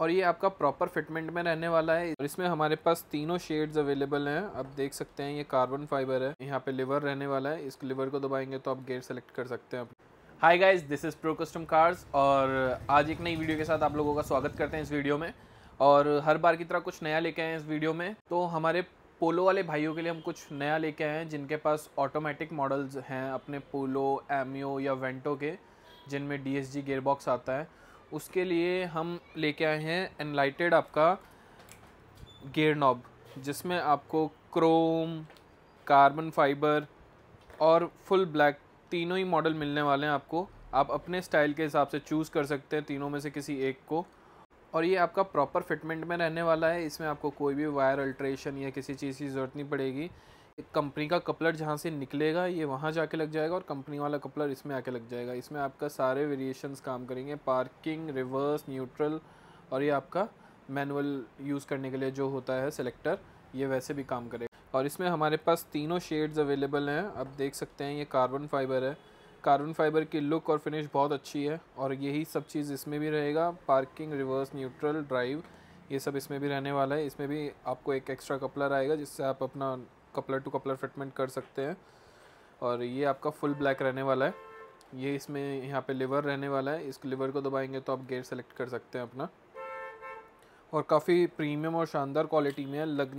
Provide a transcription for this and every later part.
और ये आपका प्रॉपर फिटमेंट में रहने वाला है और इसमें हमारे पास तीनों शेड्स अवेलेबल हैं आप देख सकते हैं ये कार्बन फाइबर है यहाँ पे लिवर रहने वाला है इस लिवर को दबाएंगे तो आप गेयर सेलेक्ट कर सकते हैं hi guys this is Pro Custom Cars और आज एक नई वीडियो के साथ आप लोगों का स्वागत करते हैं इस वीडियो में और हर बार की तरह कुछ नया लेके आए हैं इस वीडियो में तो हमारे पोलो वाले भाइयों के लिए हम कुछ नया लेके आए हैं जिनके पास ऑटोमेटिक मॉडल्स हैं अपने पोलो एमियो या वेंटो के जिनमें D S G gearbox आता है उसके लिए हम लेके आए हैं एनलाइटेड आपका गेयर नॉब जिसमें आपको क्रोम कार्बन फाइबर और फुल ब्लैक तीनों ही मॉडल मिलने वाले हैं आपको आप अपने स्टाइल के हिसाब से चूज़ कर सकते हैं तीनों में से किसी एक को और ये आपका प्रॉपर फिटमेंट में रहने वाला है इसमें आपको कोई भी वायर अल्ट्रेशन या किसी चीज़ की ज़रूरत नहीं पड़ेगी कंपनी का कपलर जहाँ से निकलेगा ये वहाँ जाके लग जाएगा और कंपनी वाला कपलर इसमें आके लग जाएगा इसमें आपका सारे वेरिएशंस काम करेंगे पार्किंग रिवर्स न्यूट्रल और ये आपका मैनुअल यूज़ करने के लिए जो होता है सेलेक्टर ये वैसे भी काम करेगा और इसमें हमारे पास तीनों शेड्स अवेलेबल हैं आप देख सकते हैं ये कार्बन फाइबर है कार्बन फाइबर की लुक और फिनिश बहुत अच्छी है और यही सब चीज़ इसमें भी रहेगा पार्किंग रिवर्स न्यूट्रल ड्राइव ये सब इसमें भी रहने वाला है इसमें भी आपको एक एक्स्ट्रा कपलर आएगा जिससे आप अपना कपलर टू कपलर फिटमेंट कर सकते हैं और ये आपका फुल ब्लैक रहने वाला है ये इसमें यहाँ पे लिवर रहने वाला है इस लिवर को दबाएंगे तो आप गेयर सेलेक्ट कर सकते हैं अपना और काफ़ी प्रीमियम और शानदार क्वालिटी में है लग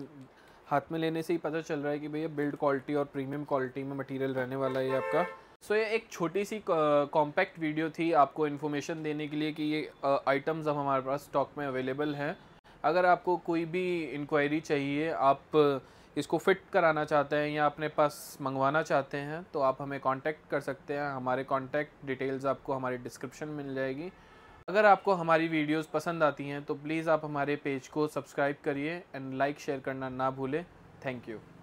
हाथ में लेने से ही पता चल रहा है कि भैया बिल्ड क्वालिटी और प्रीमियम क्वालिटी में मटेरियल रहने वाला है ये आपका सो so, ये एक छोटी सी कॉम्पैक्ट वीडियो थी आपको इन्फॉर्मेशन देने के लिए कि ये आइटम्स अब हमारे पास स्टॉक में अवेलेबल हैं अगर आपको कोई भी इंक्वायरी चाहिए आप इसको फिट कराना चाहते हैं या अपने पास मंगवाना चाहते हैं तो आप हमें कांटेक्ट कर सकते हैं हमारे कांटेक्ट डिटेल्स आपको हमारे डिस्क्रिप्शन मिल जाएगी अगर आपको हमारी वीडियोस पसंद आती हैं तो प्लीज़ आप हमारे पेज को सब्सक्राइब करिए एंड लाइक शेयर करना ना भूलें थैंक यू